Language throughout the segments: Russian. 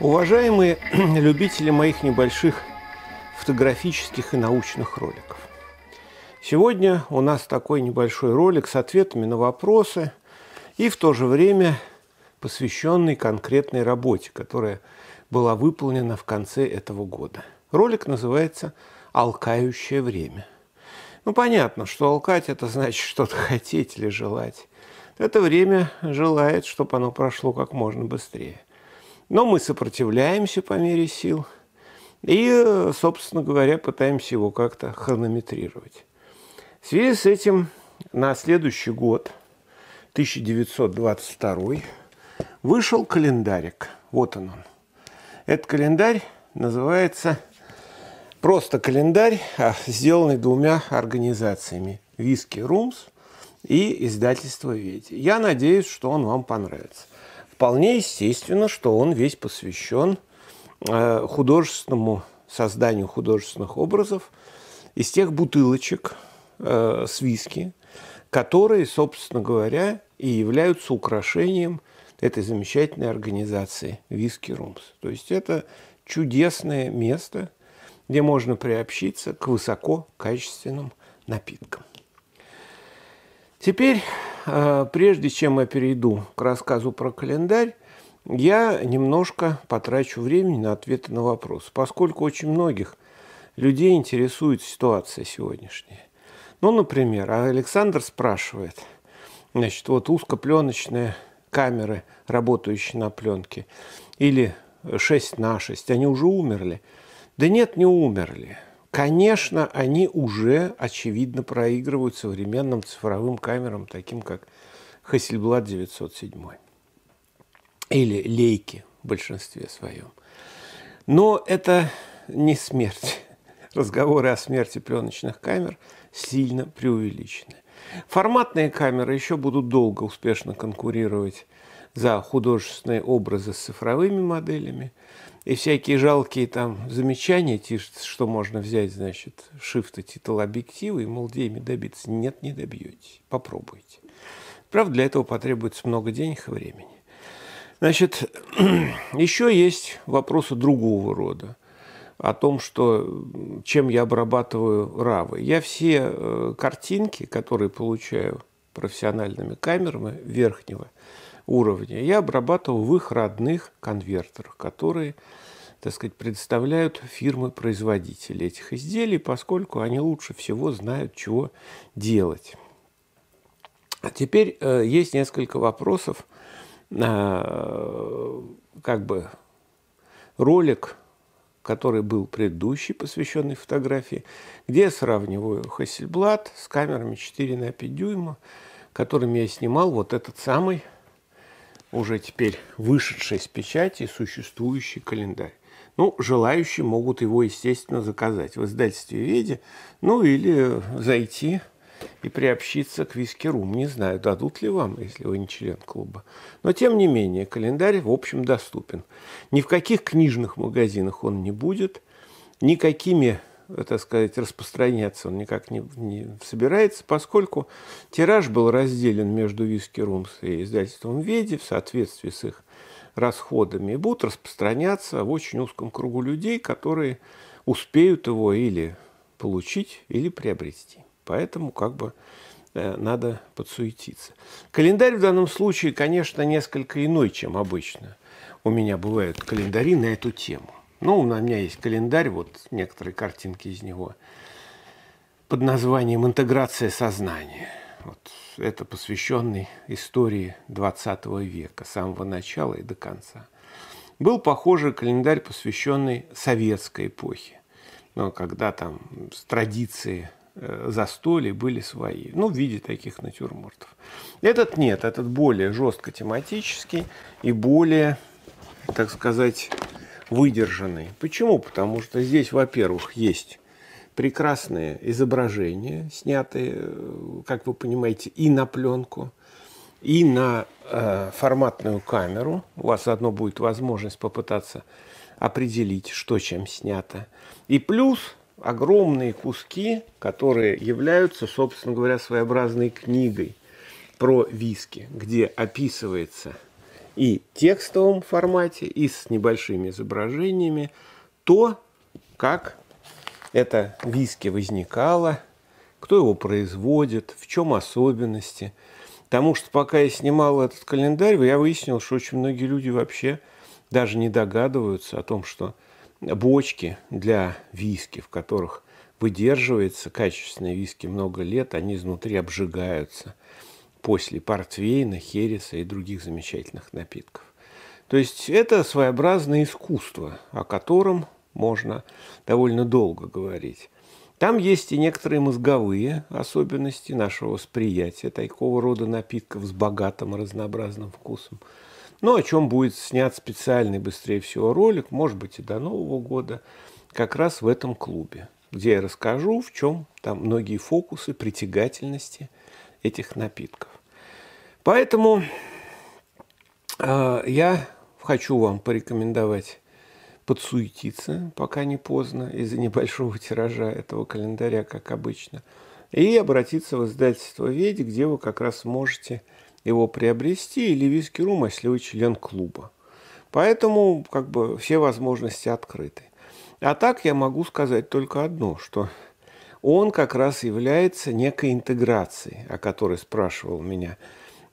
Уважаемые любители моих небольших фотографических и научных роликов. Сегодня у нас такой небольшой ролик с ответами на вопросы и в то же время посвященный конкретной работе, которая была выполнена в конце этого года. Ролик называется «Алкающее время». Ну, понятно, что алкать – это значит что-то хотеть или желать. Это время желает, чтобы оно прошло как можно быстрее. Но мы сопротивляемся по мере сил и, собственно говоря, пытаемся его как-то хронометрировать. В связи с этим на следующий год, 1922, вышел календарик. Вот он он. Этот календарь называется просто календарь, а сделанный двумя организациями – «Виски Румс» и издательство «Веди». Я надеюсь, что он вам понравится вполне естественно, что он весь посвящен э, художественному созданию художественных образов из тех бутылочек э, с виски, которые, собственно говоря, и являются украшением этой замечательной организации «Виски Румс». То есть это чудесное место, где можно приобщиться к высококачественным напиткам. Теперь Э, прежде чем я перейду к рассказу про календарь, я немножко потрачу времени на ответы на вопросы, поскольку очень многих людей интересует ситуация сегодняшняя. Ну, например, Александр спрашивает, значит, вот узкопленочные камеры, работающие на пленке, или 6 на 6, они уже умерли. Да нет, не умерли. Конечно, они уже, очевидно, проигрывают современным цифровым камерам, таким как Hasselblad 907 или Лейки в большинстве своем. Но это не смерть. Разговоры о смерти пленочных камер сильно преувеличены. Форматные камеры еще будут долго успешно конкурировать за художественные образы с цифровыми моделями и всякие жалкие там замечания, что можно взять, значит, шифта титул объективы и, мол, деями добиться. Нет, не добьете. Попробуйте. Правда, для этого потребуется много денег и времени. Значит, еще есть вопросы другого рода о том, что, чем я обрабатываю равы. Я все э, картинки, которые получаю профессиональными камерами верхнего, уровня я обрабатывал в их родных конвертерах, которые так сказать, предоставляют фирмы-производители этих изделий, поскольку они лучше всего знают, чего делать. А теперь э, есть несколько вопросов. Э, как бы ролик, который был предыдущий, посвященный фотографии, где я сравниваю Hasselblad с камерами 4 на 5 дюйма, которыми я снимал вот этот самый уже теперь вышедший с печати существующий календарь. Ну, желающие могут его, естественно, заказать в издательстве «Веди», ну или зайти и приобщиться к виски-рум. Не знаю, дадут ли вам, если вы не член клуба. Но, тем не менее, календарь, в общем, доступен. Ни в каких книжных магазинах он не будет, никакими так сказать, распространяться он никак не, не собирается, поскольку тираж был разделен между Виски Румс и издательством Веди в соответствии с их расходами и будут распространяться в очень узком кругу людей, которые успеют его или получить, или приобрести. Поэтому как бы э, надо подсуетиться. Календарь в данном случае, конечно, несколько иной, чем обычно. У меня бывают календари на эту тему. Ну, у меня есть календарь, вот некоторые картинки из него под названием «Интеграция сознания». Вот это посвященный истории 20 века, с самого начала и до конца. Был похожий календарь, посвященный советской эпохе, но когда там традиции э, застолья были свои, ну, в виде таких натюрмортов. Этот нет, этот более жестко тематический и более, так сказать, выдержанный. Почему? Потому что здесь, во-первых, есть прекрасные изображения, снятые, э, как вы понимаете, и на пленку, и на э, форматную камеру. У вас одно будет возможность попытаться определить, что чем снято. И плюс огромные куски, которые являются, собственно говоря, своеобразной книгой про виски, где описывается и текстовом формате, и с небольшими изображениями, то, как это виски возникало, кто его производит, в чем особенности. Потому что пока я снимал этот календарь, я выяснил, что очень многие люди вообще даже не догадываются о том, что бочки для виски, в которых выдерживается качественные виски много лет, они изнутри обжигаются – после портвейна, хереса и других замечательных напитков. То есть это своеобразное искусство, о котором можно довольно долго говорить. Там есть и некоторые мозговые особенности нашего восприятия такого рода напитков с богатым разнообразным вкусом. Но ну, о чем будет снят специальный, быстрее всего, ролик, может быть, и до Нового года, как раз в этом клубе, где я расскажу, в чем там многие фокусы притягательности этих напитков. Поэтому э, я хочу вам порекомендовать подсуетиться, пока не поздно, из-за небольшого тиража этого календаря, как обычно, и обратиться в издательство «Веди», где вы как раз можете его приобрести, или «Виски Рум», если вы член клуба. Поэтому как бы все возможности открыты. А так я могу сказать только одно, что он как раз является некой интеграцией, о которой спрашивал меня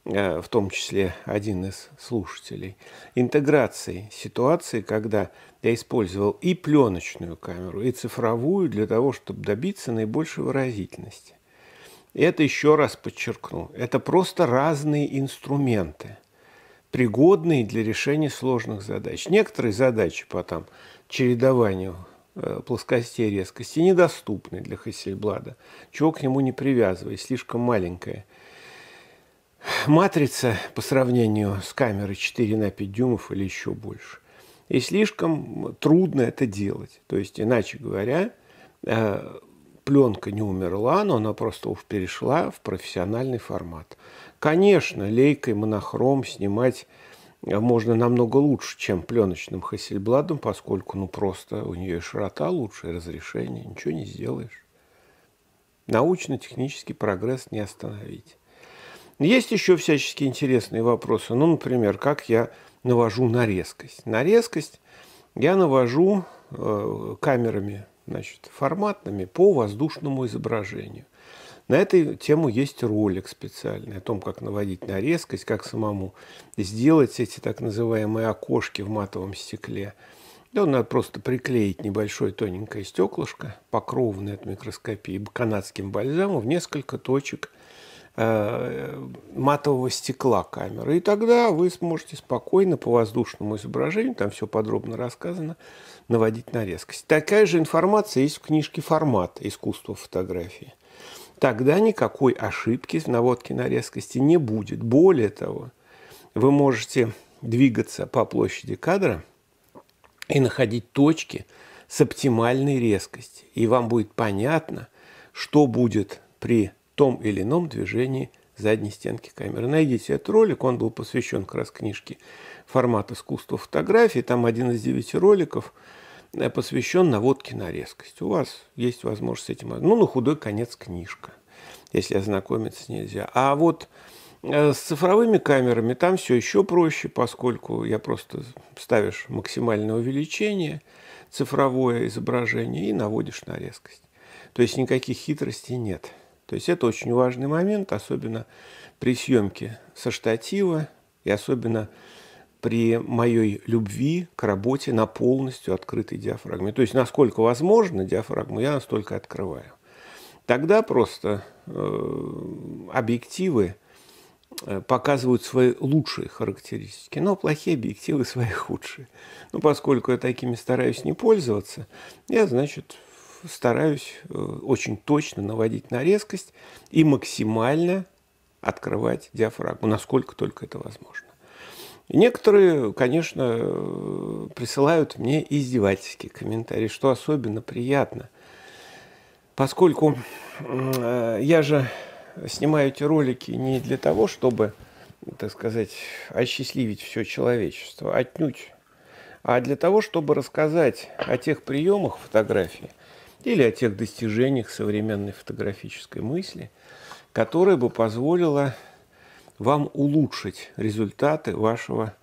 э, в том числе один из слушателей, интеграции ситуации, когда я использовал и пленочную камеру, и цифровую для того, чтобы добиться наибольшей выразительности. И это еще раз подчеркну, это просто разные инструменты, пригодные для решения сложных задач. Некоторые задачи по там, чередованию Э, плоскостей резкости недоступны для Хассельблада, чего к нему не привязывай, слишком маленькая. Матрица по сравнению с камерой 4 на 5 дюймов или еще больше. И слишком трудно это делать. То есть, иначе говоря, э, пленка не умерла, но она просто уж перешла в профессиональный формат. Конечно, лейкой монохром снимать Э, можно намного лучше, чем пленочным Хасельбладом, поскольку ну просто у нее широта лучше, разрешение, ничего не сделаешь. Научно-технический прогресс не остановить. Есть еще всячески интересные вопросы. Ну, например, как я навожу на резкость. На резкость я навожу э, камерами значит, форматными по воздушному изображению. На эту тему есть ролик специальный о том, как наводить на резкость, как самому сделать эти так называемые окошки в матовом стекле. Да, надо просто приклеить небольшое тоненькое стеклышко, покровное от микроскопии, канадским бальзамом в несколько точек э, матового стекла камеры. И тогда вы сможете спокойно по воздушному изображению, там все подробно рассказано, наводить на резкость. Такая же информация есть в книжке «Формат. Искусство фотографии» тогда никакой ошибки в наводке на резкости не будет. Более того, вы можете двигаться по площади кадра и находить точки с оптимальной резкостью. И вам будет понятно, что будет при том или ином движении задней стенки камеры. Найдите этот ролик, он был посвящен как раз книжке «Формат искусства фотографии». Там один из девяти роликов – Э, посвящен наводке на резкость. У вас есть возможность с этим... Ну, на худой конец книжка, если ознакомиться нельзя. А вот э, с цифровыми камерами там все еще проще, поскольку я просто ставишь максимальное увеличение, цифровое изображение и наводишь на резкость. То есть никаких хитростей нет. То есть это очень важный момент, особенно при съемке со штатива и особенно при моей любви к работе на полностью открытой диафрагме. То есть, насколько возможно диафрагму, я настолько открываю. Тогда просто э, объективы э, показывают свои лучшие характеристики, но плохие объективы свои худшие. Но ну, поскольку я такими стараюсь не пользоваться, я, значит, стараюсь э, очень точно наводить на резкость и максимально открывать диафрагму, насколько только это возможно. Некоторые, конечно, присылают мне издевательские комментарии, что особенно приятно, поскольку э, я же снимаю эти ролики не для того, чтобы, так сказать, осчастливить все человечество, отнюдь, а для того, чтобы рассказать о тех приемах фотографии или о тех достижениях современной фотографической мысли, которая бы позволила вам улучшить результаты вашего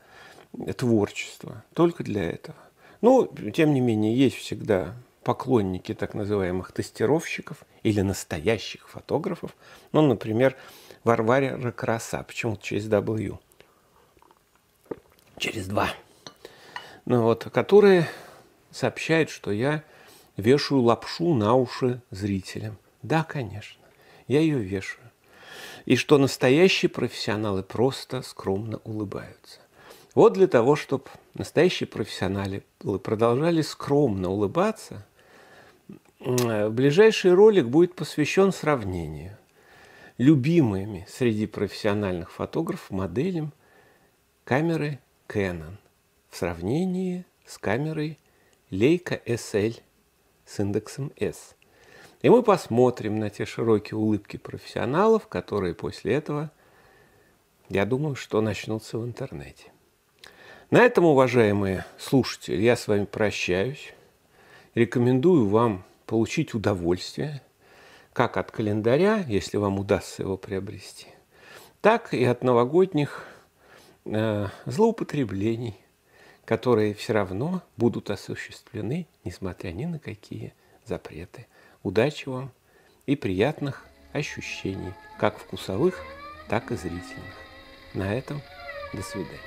творчества. Только для этого. Но, ну, тем не менее, есть всегда поклонники так называемых тестировщиков или настоящих фотографов. Ну, например, Варваре Рокроса, почему-то через W. Через два. Ну вот, которые сообщают, что я вешаю лапшу на уши зрителям. Да, конечно, я ее вешаю и что настоящие профессионалы просто скромно улыбаются. Вот для того, чтобы настоящие профессионалы продолжали скромно улыбаться, э, ближайший ролик будет посвящен сравнению любимыми среди профессиональных фотографов моделям камеры Canon в сравнении с камерой Leica SL с индексом S – и мы посмотрим на те широкие улыбки профессионалов, которые после этого, я думаю, что начнутся в интернете. На этом, уважаемые слушатели, я с вами прощаюсь. Рекомендую вам получить удовольствие, как от календаря, если вам удастся его приобрести, так и от новогодних э, злоупотреблений, которые все равно будут осуществлены, несмотря ни на какие запреты – Удачи вам и приятных ощущений, как вкусовых, так и зрительных. На этом до свидания.